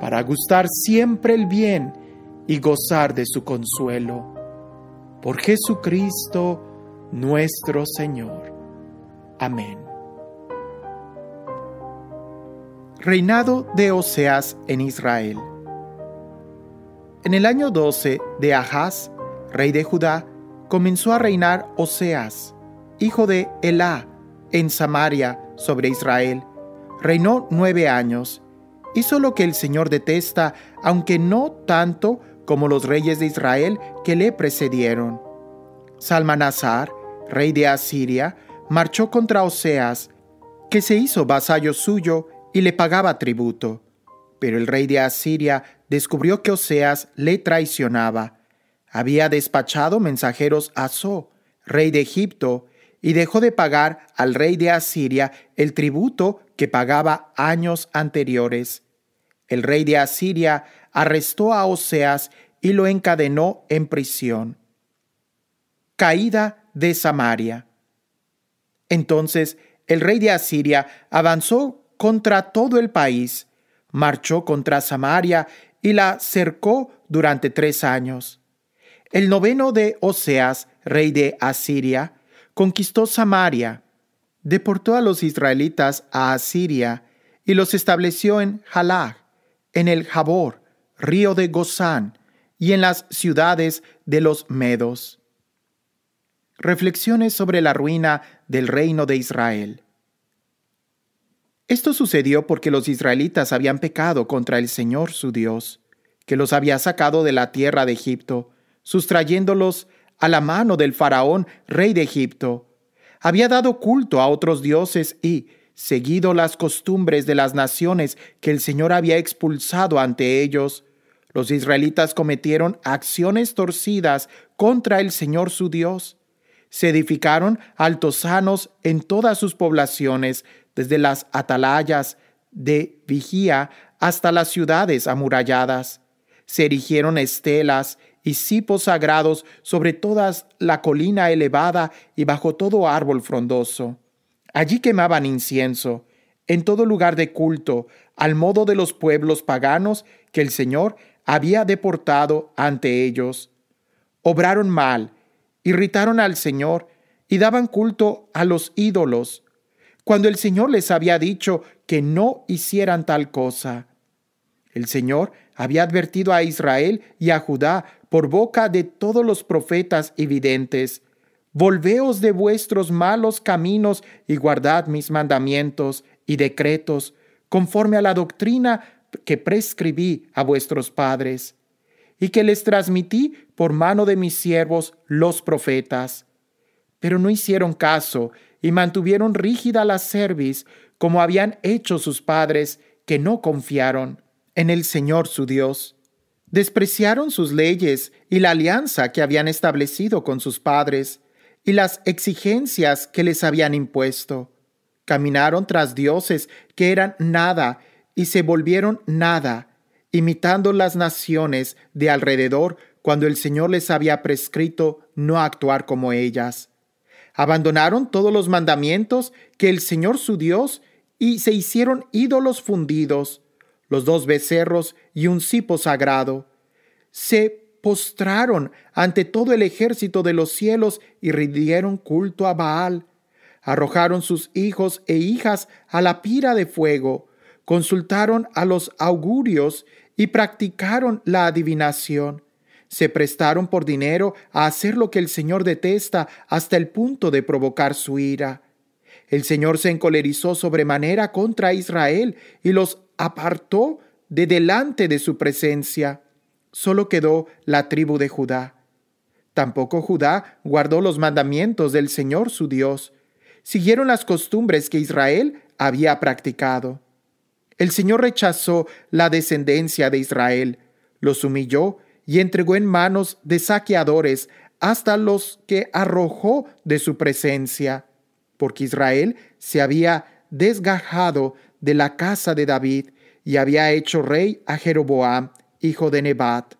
para gustar siempre el bien y gozar de su consuelo. Por Jesucristo nuestro Señor. Amén. Reinado de Oseas en Israel. En el año 12 de Ahaz, rey de Judá, comenzó a reinar Oseas, hijo de Elá, en Samaria sobre Israel. Reinó nueve años hizo lo que el Señor detesta, aunque no tanto como los reyes de Israel que le precedieron. Salmanasar, rey de Asiria, marchó contra Oseas, que se hizo vasallo suyo y le pagaba tributo. Pero el rey de Asiria descubrió que Oseas le traicionaba. Había despachado mensajeros a So, rey de Egipto, y dejó de pagar al rey de Asiria el tributo que pagaba años anteriores. El rey de Asiria arrestó a Oseas y lo encadenó en prisión. Caída de Samaria. Entonces el rey de Asiria avanzó contra todo el país, marchó contra Samaria y la cercó durante tres años. El noveno de Oseas, rey de Asiria, conquistó Samaria, deportó a los israelitas a Asiria y los estableció en Jalaj en el Jabor, río de Gozán y en las ciudades de los Medos. Reflexiones sobre la ruina del reino de Israel. Esto sucedió porque los israelitas habían pecado contra el Señor su Dios, que los había sacado de la tierra de Egipto, sustrayéndolos a la mano del faraón, rey de Egipto. Había dado culto a otros dioses y, seguido las costumbres de las naciones que el Señor había expulsado ante ellos, los israelitas cometieron acciones torcidas contra el Señor su Dios. Se edificaron altosanos en todas sus poblaciones, desde las atalayas de vigía hasta las ciudades amuralladas. Se erigieron estelas y cipos sagrados sobre toda la colina elevada y bajo todo árbol frondoso. Allí quemaban incienso, en todo lugar de culto, al modo de los pueblos paganos que el Señor había deportado ante ellos. Obraron mal, irritaron al Señor y daban culto a los ídolos, cuando el Señor les había dicho que no hicieran tal cosa. El Señor había advertido a Israel y a Judá por boca de todos los profetas y videntes Volveos de vuestros malos caminos y guardad mis mandamientos y decretos, conforme a la doctrina que prescribí a vuestros padres, y que les transmití por mano de mis siervos los profetas. Pero no hicieron caso y mantuvieron rígida la cerviz, como habían hecho sus padres, que no confiaron en el Señor su Dios. Despreciaron sus leyes y la alianza que habían establecido con sus padres, y las exigencias que les habían impuesto. Caminaron tras dioses que eran nada y se volvieron nada, imitando las naciones de alrededor cuando el Señor les había prescrito no actuar como ellas. Abandonaron todos los mandamientos que el Señor su Dios y se hicieron ídolos fundidos, los dos becerros y un cipo sagrado. Se postraron ante todo el ejército de los cielos y rindieron culto a Baal. Arrojaron sus hijos e hijas a la pira de fuego, consultaron a los augurios y practicaron la adivinación. Se prestaron por dinero a hacer lo que el Señor detesta hasta el punto de provocar su ira. El Señor se encolerizó sobremanera contra Israel y los apartó de delante de su presencia solo quedó la tribu de Judá. Tampoco Judá guardó los mandamientos del Señor su Dios. Siguieron las costumbres que Israel había practicado. El Señor rechazó la descendencia de Israel, los humilló y entregó en manos de saqueadores hasta los que arrojó de su presencia, porque Israel se había desgajado de la casa de David y había hecho rey a Jeroboam, hijo de Nebat.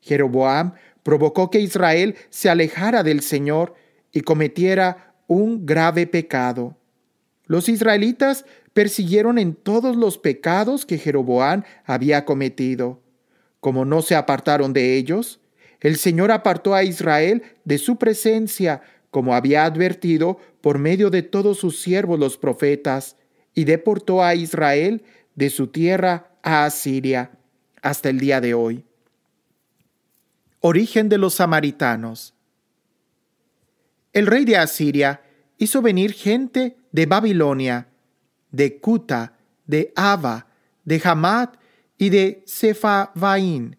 Jeroboam provocó que Israel se alejara del Señor y cometiera un grave pecado. Los israelitas persiguieron en todos los pecados que Jeroboam había cometido. Como no se apartaron de ellos, el Señor apartó a Israel de su presencia, como había advertido por medio de todos sus siervos los profetas, y deportó a Israel de su tierra a Asiria hasta el día de hoy. Origen de los samaritanos. El rey de Asiria hizo venir gente de Babilonia, de Cuta, de Ava, de Hamad y de Sefavaín,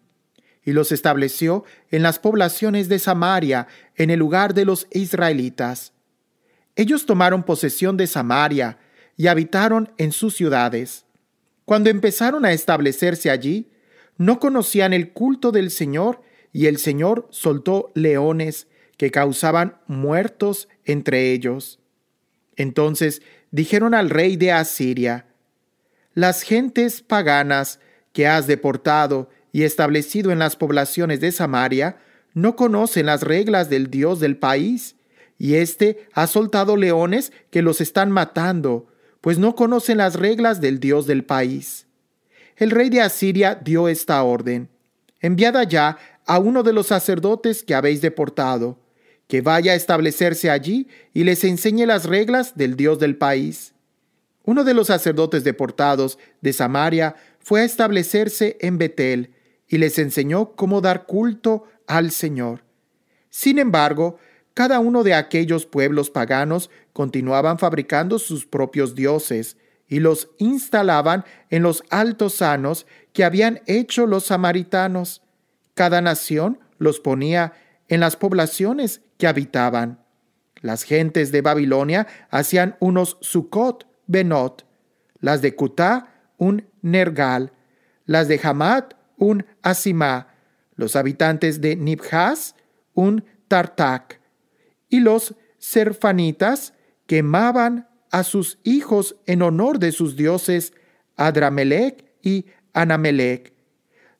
y los estableció en las poblaciones de Samaria, en el lugar de los israelitas. Ellos tomaron posesión de Samaria y habitaron en sus ciudades. Cuando empezaron a establecerse allí, no conocían el culto del Señor y el Señor soltó leones que causaban muertos entre ellos. Entonces dijeron al rey de Asiria, Las gentes paganas que has deportado y establecido en las poblaciones de Samaria no conocen las reglas del Dios del país, y éste ha soltado leones que los están matando, pues no conocen las reglas del Dios del país el rey de Asiria dio esta orden. Enviad allá a uno de los sacerdotes que habéis deportado, que vaya a establecerse allí y les enseñe las reglas del Dios del país. Uno de los sacerdotes deportados de Samaria fue a establecerse en Betel y les enseñó cómo dar culto al Señor. Sin embargo, cada uno de aquellos pueblos paganos continuaban fabricando sus propios dioses, y los instalaban en los altos sanos que habían hecho los samaritanos. Cada nación los ponía en las poblaciones que habitaban. Las gentes de Babilonia hacían unos Sucot, Benot, las de Cutá, un Nergal, las de Hamat, un Asimá, los habitantes de Nibjas, un Tartak, y los serfanitas quemaban a sus hijos en honor de sus dioses Adramelec y Anamelec.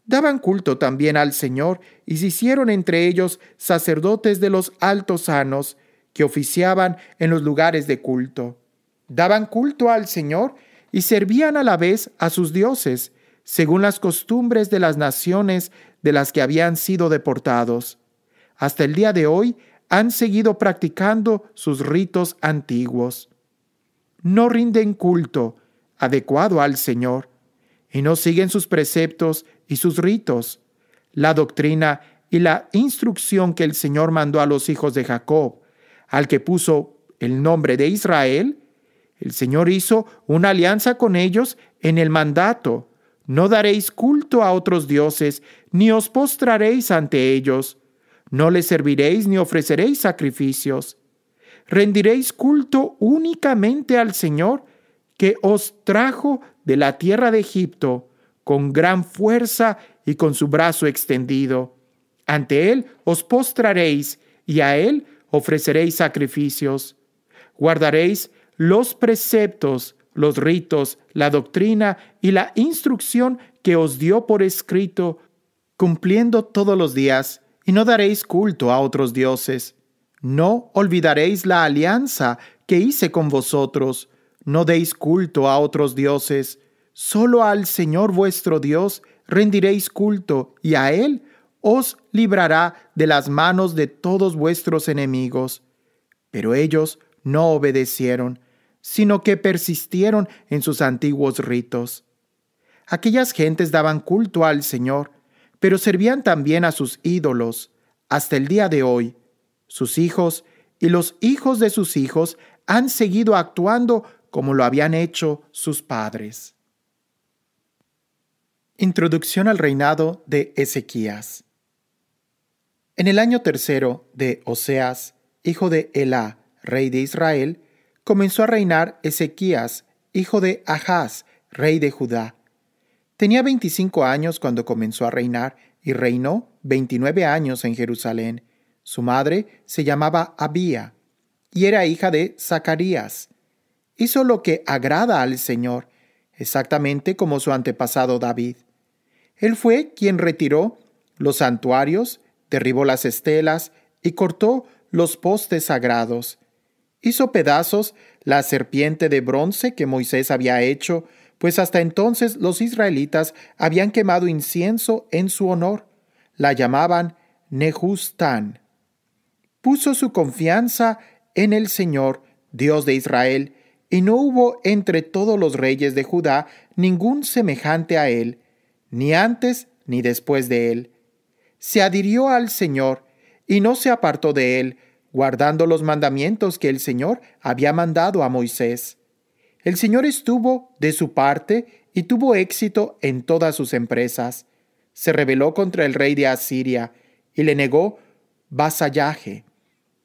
Daban culto también al Señor y se hicieron entre ellos sacerdotes de los altos sanos que oficiaban en los lugares de culto. Daban culto al Señor y servían a la vez a sus dioses, según las costumbres de las naciones de las que habían sido deportados. Hasta el día de hoy han seguido practicando sus ritos antiguos no rinden culto adecuado al Señor y no siguen sus preceptos y sus ritos, la doctrina y la instrucción que el Señor mandó a los hijos de Jacob, al que puso el nombre de Israel, el Señor hizo una alianza con ellos en el mandato, no daréis culto a otros dioses, ni os postraréis ante ellos, no les serviréis ni ofreceréis sacrificios rendiréis culto únicamente al Señor que os trajo de la tierra de Egipto con gran fuerza y con su brazo extendido. Ante Él os postraréis y a Él ofreceréis sacrificios. Guardaréis los preceptos, los ritos, la doctrina y la instrucción que os dio por escrito, cumpliendo todos los días, y no daréis culto a otros dioses no olvidaréis la alianza que hice con vosotros. No deis culto a otros dioses. Solo al Señor vuestro Dios rendiréis culto y a Él os librará de las manos de todos vuestros enemigos. Pero ellos no obedecieron, sino que persistieron en sus antiguos ritos. Aquellas gentes daban culto al Señor, pero servían también a sus ídolos, hasta el día de hoy sus hijos y los hijos de sus hijos han seguido actuando como lo habían hecho sus padres. Introducción al reinado de Ezequías. En el año tercero de Oseas, hijo de Elá, rey de Israel, comenzó a reinar Ezequías, hijo de Ahaz, rey de Judá. Tenía 25 años cuando comenzó a reinar y reinó 29 años en Jerusalén. Su madre se llamaba Abía y era hija de Zacarías. Hizo lo que agrada al Señor, exactamente como su antepasado David. Él fue quien retiró los santuarios, derribó las estelas y cortó los postes sagrados. Hizo pedazos la serpiente de bronce que Moisés había hecho, pues hasta entonces los israelitas habían quemado incienso en su honor. La llamaban Nehustán puso su confianza en el Señor, Dios de Israel, y no hubo entre todos los reyes de Judá ningún semejante a él, ni antes ni después de él. Se adhirió al Señor, y no se apartó de él, guardando los mandamientos que el Señor había mandado a Moisés. El Señor estuvo de su parte y tuvo éxito en todas sus empresas. Se rebeló contra el rey de Asiria y le negó vasallaje.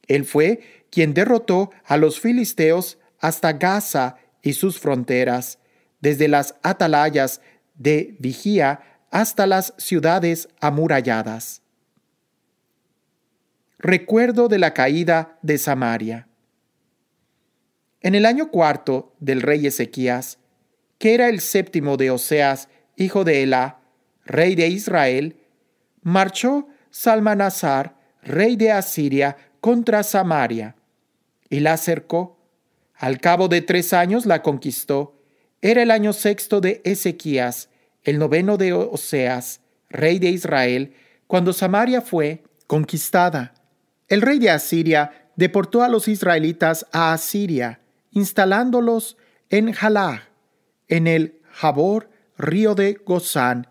Él fue quien derrotó a los filisteos hasta Gaza y sus fronteras, desde las atalayas de vigía hasta las ciudades amuralladas. Recuerdo de la caída de Samaria. En el año cuarto del rey Ezequías, que era el séptimo de Oseas, hijo de Ela, rey de Israel, marchó Salmanasar, rey de Asiria, contra Samaria y la acercó. Al cabo de tres años la conquistó. Era el año sexto de Ezequías, el noveno de Oseas, rey de Israel, cuando Samaria fue conquistada. El rey de Asiria deportó a los israelitas a Asiria, instalándolos en Jalá, en el Jabor, río de Gozán,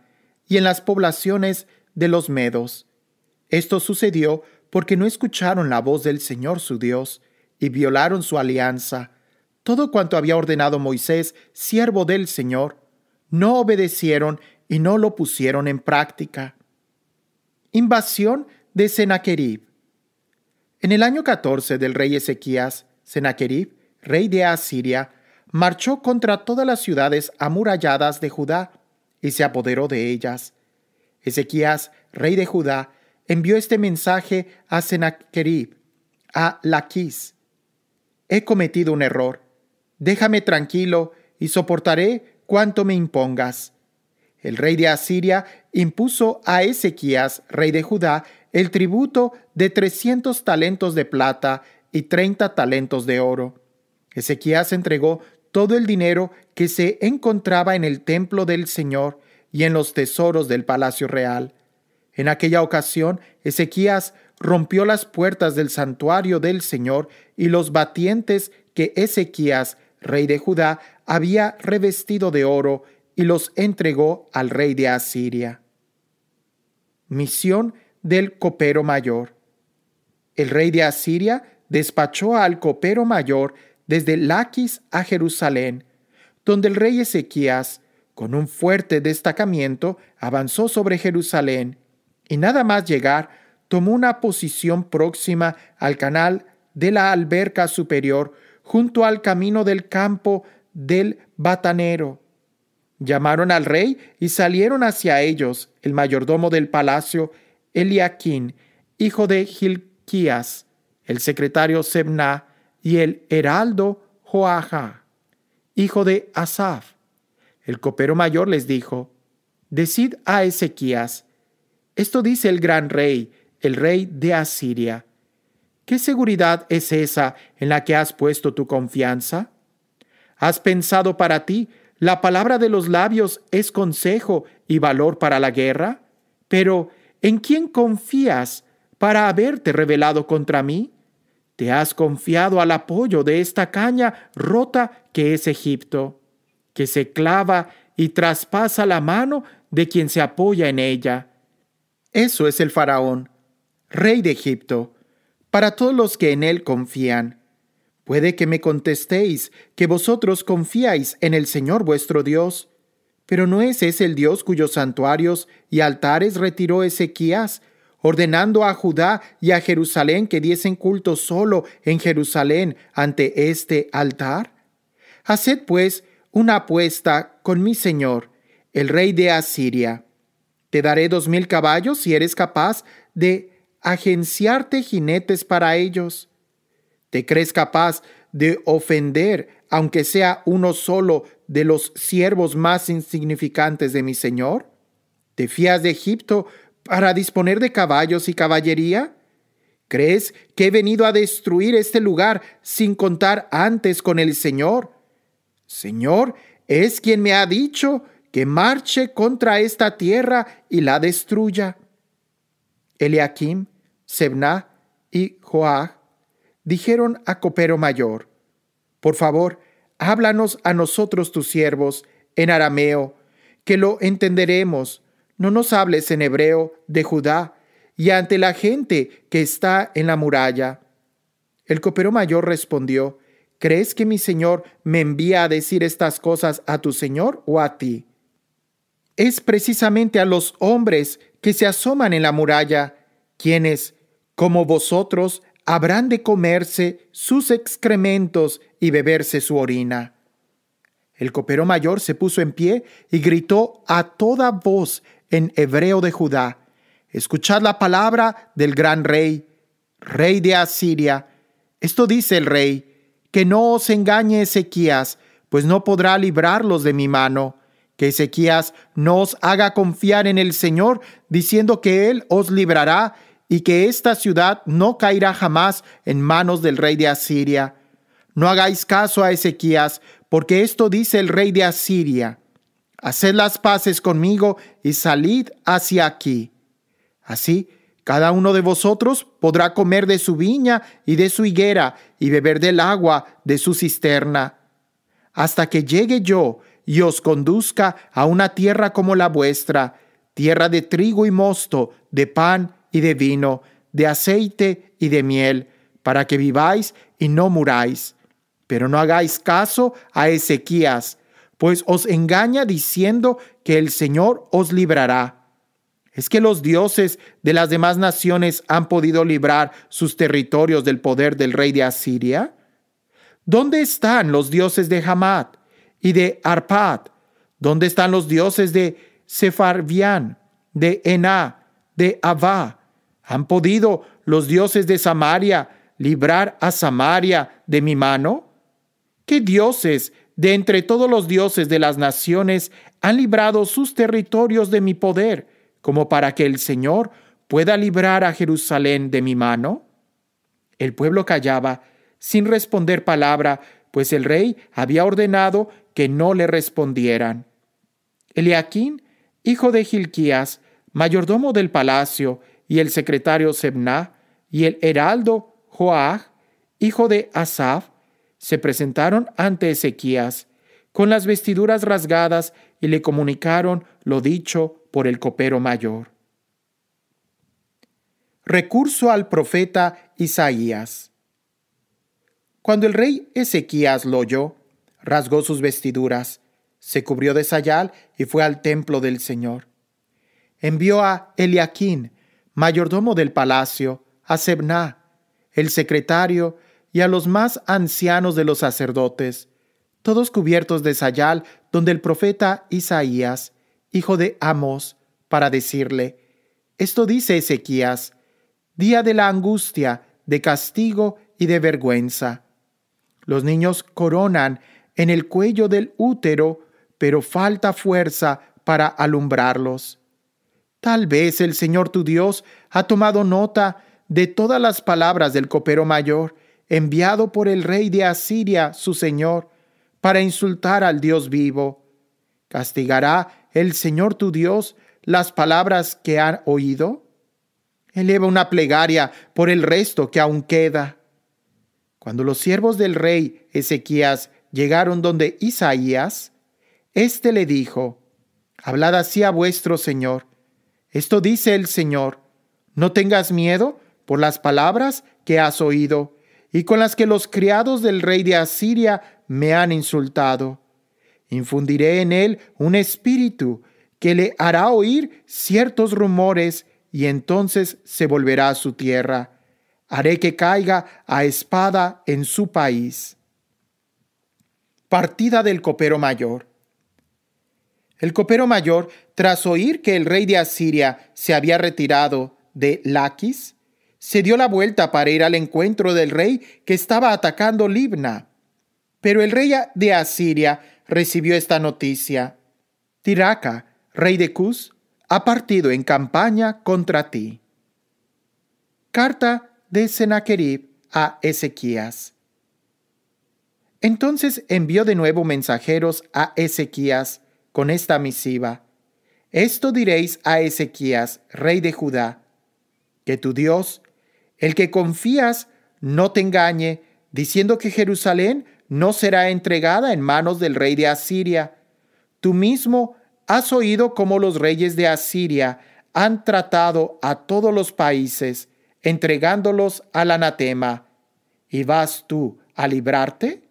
y en las poblaciones de los medos. Esto sucedió porque no escucharon la voz del Señor su Dios, y violaron su alianza, todo cuanto había ordenado Moisés, siervo del Señor, no obedecieron y no lo pusieron en práctica. Invasión de Sennacherib. En el año 14 del rey Ezequías, Sennacherib, rey de Asiria, marchó contra todas las ciudades amuralladas de Judá y se apoderó de ellas. Ezequías, rey de Judá, envió este mensaje a Sennacherib, a Laquis. He cometido un error. Déjame tranquilo y soportaré cuanto me impongas. El rey de Asiria impuso a Ezequías, rey de Judá, el tributo de 300 talentos de plata y 30 talentos de oro. Ezequías entregó todo el dinero que se encontraba en el templo del Señor y en los tesoros del palacio real. En aquella ocasión, Ezequías rompió las puertas del santuario del Señor y los batientes que Ezequías, rey de Judá, había revestido de oro y los entregó al rey de Asiria. Misión del copero mayor. El rey de Asiria despachó al copero mayor desde Laquis a Jerusalén, donde el rey Ezequías, con un fuerte destacamiento, avanzó sobre Jerusalén y nada más llegar, tomó una posición próxima al canal de la alberca superior junto al camino del campo del batanero. Llamaron al rey y salieron hacia ellos el mayordomo del palacio, Eliaquín, hijo de Gilquías, el secretario Sebna y el heraldo Joaja, hijo de Asaf. El copero mayor les dijo, Decid a Ezequías, esto dice el gran rey, el rey de Asiria. ¿Qué seguridad es esa en la que has puesto tu confianza? ¿Has pensado para ti, la palabra de los labios es consejo y valor para la guerra? Pero, ¿en quién confías para haberte revelado contra mí? Te has confiado al apoyo de esta caña rota que es Egipto, que se clava y traspasa la mano de quien se apoya en ella. Eso es el faraón, rey de Egipto, para todos los que en él confían. Puede que me contestéis que vosotros confiáis en el Señor vuestro Dios, pero no es ese el Dios cuyos santuarios y altares retiró Ezequías, ordenando a Judá y a Jerusalén que diesen culto solo en Jerusalén ante este altar. Haced pues una apuesta con mi Señor, el rey de Asiria te daré dos mil caballos si eres capaz de agenciarte jinetes para ellos. ¿Te crees capaz de ofender, aunque sea uno solo, de los siervos más insignificantes de mi Señor? ¿Te fías de Egipto para disponer de caballos y caballería? ¿Crees que he venido a destruir este lugar sin contar antes con el Señor? Señor es quien me ha dicho, que marche contra esta tierra y la destruya. Eliakim, Sebna y Joah dijeron a Copero Mayor, Por favor, háblanos a nosotros tus siervos en arameo, que lo entenderemos. No nos hables en hebreo de Judá y ante la gente que está en la muralla. El copero mayor respondió, ¿Crees que mi señor me envía a decir estas cosas a tu señor o a ti? es precisamente a los hombres que se asoman en la muralla, quienes, como vosotros, habrán de comerse sus excrementos y beberse su orina. El copero mayor se puso en pie y gritó a toda voz en hebreo de Judá, Escuchad la palabra del gran rey, rey de Asiria. Esto dice el rey, que no os engañe Ezequías, pues no podrá librarlos de mi mano que Ezequías nos haga confiar en el Señor, diciendo que Él os librará y que esta ciudad no caerá jamás en manos del rey de Asiria. No hagáis caso a Ezequías, porque esto dice el rey de Asiria. Haced las paces conmigo y salid hacia aquí. Así, cada uno de vosotros podrá comer de su viña y de su higuera y beber del agua de su cisterna, hasta que llegue yo y os conduzca a una tierra como la vuestra, tierra de trigo y mosto, de pan y de vino, de aceite y de miel, para que viváis y no muráis. Pero no hagáis caso a Ezequías, pues os engaña diciendo que el Señor os librará. ¿Es que los dioses de las demás naciones han podido librar sus territorios del poder del rey de Asiria? ¿Dónde están los dioses de Hamad? y de Arpad? ¿Dónde están los dioses de Sefarvián, de Ená, de Abá? ¿Han podido los dioses de Samaria librar a Samaria de mi mano? ¿Qué dioses de entre todos los dioses de las naciones han librado sus territorios de mi poder, como para que el Señor pueda librar a Jerusalén de mi mano? El pueblo callaba, sin responder palabra, pues el rey había ordenado que no le respondieran. Eliaquín, hijo de Gilquías, mayordomo del palacio, y el secretario Sebná y el heraldo Joach, hijo de Asaf, se presentaron ante Ezequías, con las vestiduras rasgadas, y le comunicaron lo dicho por el copero mayor. Recurso al profeta Isaías. Cuando el rey Ezequías lo oyó, rasgó sus vestiduras, se cubrió de sayal y fue al templo del Señor. Envió a Eliaquín, mayordomo del palacio, a Sebná, el secretario, y a los más ancianos de los sacerdotes, todos cubiertos de sayal, donde el profeta Isaías, hijo de Amos, para decirle, esto dice Ezequías, día de la angustia, de castigo y de vergüenza los niños coronan en el cuello del útero, pero falta fuerza para alumbrarlos. Tal vez el Señor tu Dios ha tomado nota de todas las palabras del copero mayor, enviado por el rey de Asiria, su Señor, para insultar al Dios vivo. ¿Castigará el Señor tu Dios las palabras que han oído? Eleva una plegaria por el resto que aún queda. Cuando los siervos del rey Ezequías llegaron donde Isaías, éste le dijo, Hablad así a vuestro Señor. Esto dice el Señor, no tengas miedo por las palabras que has oído y con las que los criados del rey de Asiria me han insultado. Infundiré en él un espíritu que le hará oír ciertos rumores y entonces se volverá a su tierra haré que caiga a espada en su país. Partida del copero mayor. El copero mayor, tras oír que el rey de Asiria se había retirado de Laquis, se dio la vuelta para ir al encuentro del rey que estaba atacando Libna. Pero el rey de Asiria recibió esta noticia. Tiraca, rey de Cus, ha partido en campaña contra ti. Carta de Sennacherib a Ezequías. Entonces envió de nuevo mensajeros a Ezequías con esta misiva. Esto diréis a Ezequías, rey de Judá, que tu Dios, el que confías, no te engañe, diciendo que Jerusalén no será entregada en manos del rey de Asiria. Tú mismo has oído cómo los reyes de Asiria han tratado a todos los países entregándolos al anatema. ¿Y vas tú a librarte?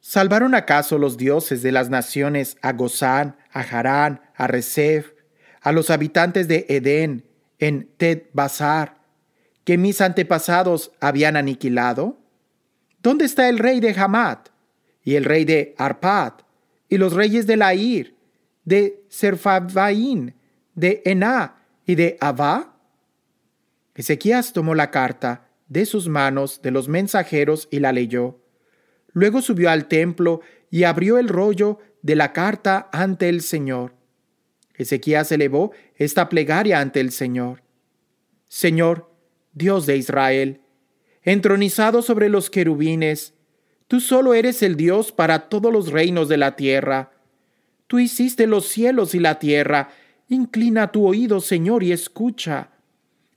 ¿Salvaron acaso los dioses de las naciones a Gozán, a Harán, a Rezef, a los habitantes de Edén, en Ted que mis antepasados habían aniquilado? ¿Dónde está el rey de Hamat y el rey de Arpad y los reyes de Lair, de Serfavain, de Ená y de Abá? Ezequías tomó la carta de sus manos de los mensajeros y la leyó. Luego subió al templo y abrió el rollo de la carta ante el Señor. Ezequías elevó esta plegaria ante el Señor. Señor, Dios de Israel, entronizado sobre los querubines, tú solo eres el Dios para todos los reinos de la tierra. Tú hiciste los cielos y la tierra. Inclina tu oído, Señor, y escucha.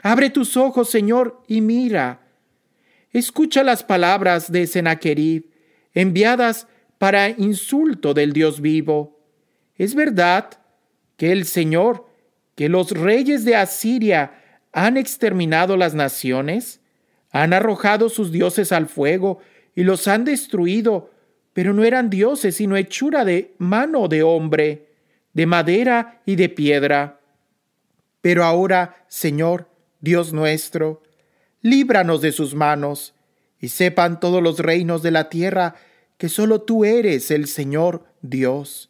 Abre tus ojos, Señor, y mira. Escucha las palabras de Senaquerib, enviadas para insulto del Dios vivo. Es verdad que el Señor, que los reyes de Asiria han exterminado las naciones, han arrojado sus dioses al fuego y los han destruido, pero no eran dioses sino hechura de mano de hombre, de madera y de piedra. Pero ahora, Señor, Dios nuestro, líbranos de sus manos, y sepan todos los reinos de la tierra que solo tú eres el Señor Dios.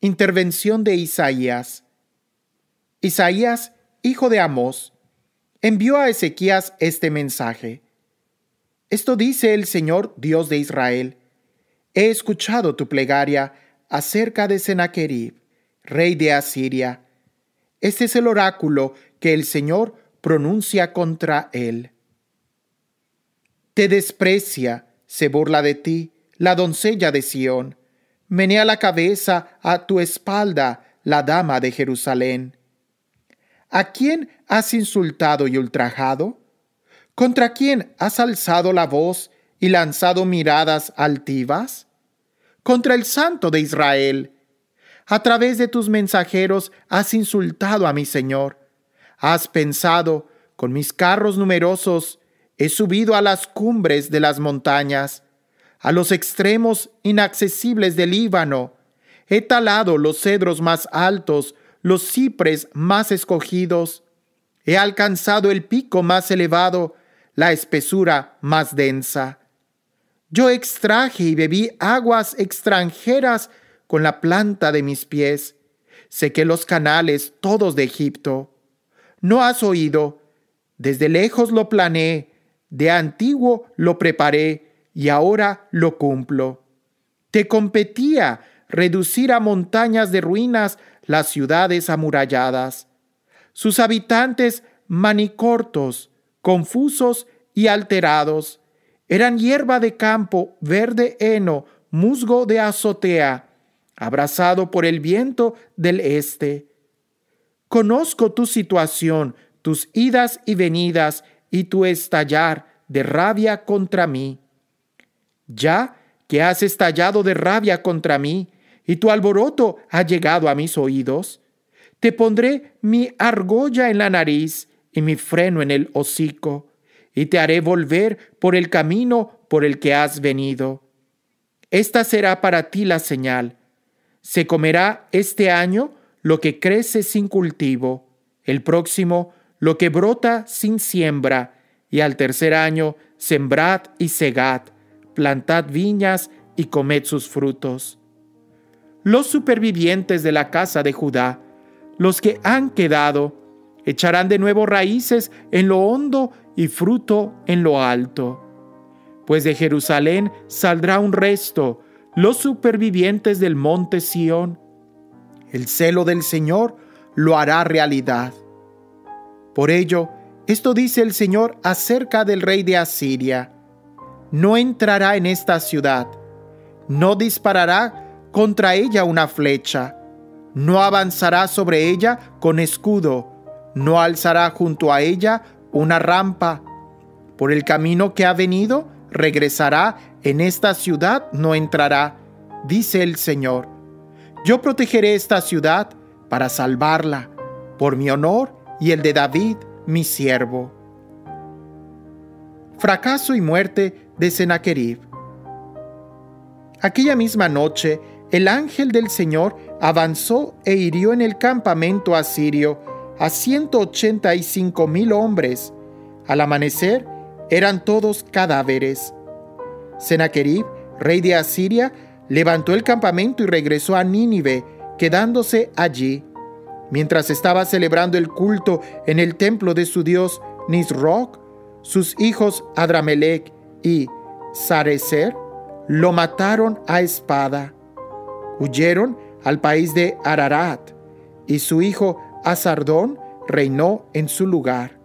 Intervención de Isaías. Isaías, hijo de Amós, envió a Ezequías este mensaje. Esto dice el Señor Dios de Israel. He escuchado tu plegaria acerca de Sennacherib, rey de Asiria. Este es el oráculo que el Señor pronuncia contra él. Te desprecia, se burla de ti, la doncella de Sión. Menea la cabeza a tu espalda, la dama de Jerusalén. ¿A quién has insultado y ultrajado? ¿Contra quién has alzado la voz y lanzado miradas altivas? Contra el Santo de Israel. A través de tus mensajeros has insultado a mi Señor Has pensado, con mis carros numerosos, he subido a las cumbres de las montañas, a los extremos inaccesibles del Líbano, he talado los cedros más altos, los cipres más escogidos, he alcanzado el pico más elevado, la espesura más densa. Yo extraje y bebí aguas extranjeras con la planta de mis pies. Sequé los canales todos de Egipto. ¿No has oído? Desde lejos lo planeé, de antiguo lo preparé y ahora lo cumplo. Te competía reducir a montañas de ruinas las ciudades amuralladas. Sus habitantes manicortos, confusos y alterados, eran hierba de campo, verde heno, musgo de azotea, abrazado por el viento del este. Conozco tu situación, tus idas y venidas y tu estallar de rabia contra mí. Ya que has estallado de rabia contra mí y tu alboroto ha llegado a mis oídos, te pondré mi argolla en la nariz y mi freno en el hocico, y te haré volver por el camino por el que has venido. Esta será para ti la señal. Se comerá este año lo que crece sin cultivo, el próximo lo que brota sin siembra, y al tercer año sembrad y segad, plantad viñas y comed sus frutos. Los supervivientes de la casa de Judá, los que han quedado, echarán de nuevo raíces en lo hondo y fruto en lo alto. Pues de Jerusalén saldrá un resto, los supervivientes del monte Sión, el celo del Señor lo hará realidad. Por ello, esto dice el Señor acerca del rey de Asiria. No entrará en esta ciudad, no disparará contra ella una flecha, no avanzará sobre ella con escudo, no alzará junto a ella una rampa. Por el camino que ha venido, regresará, en esta ciudad no entrará, dice el Señor. Yo protegeré esta ciudad para salvarla, por mi honor y el de David, mi siervo. Fracaso y muerte de Senaquerib Aquella misma noche, el ángel del Señor avanzó e hirió en el campamento asirio a 185 mil hombres. Al amanecer, eran todos cadáveres. Senaquerib, rey de Asiria, levantó el campamento y regresó a Nínive, quedándose allí. Mientras estaba celebrando el culto en el templo de su dios Nisroch, sus hijos Adramelech y Sarecer lo mataron a espada. Huyeron al país de Ararat y su hijo Asardón reinó en su lugar.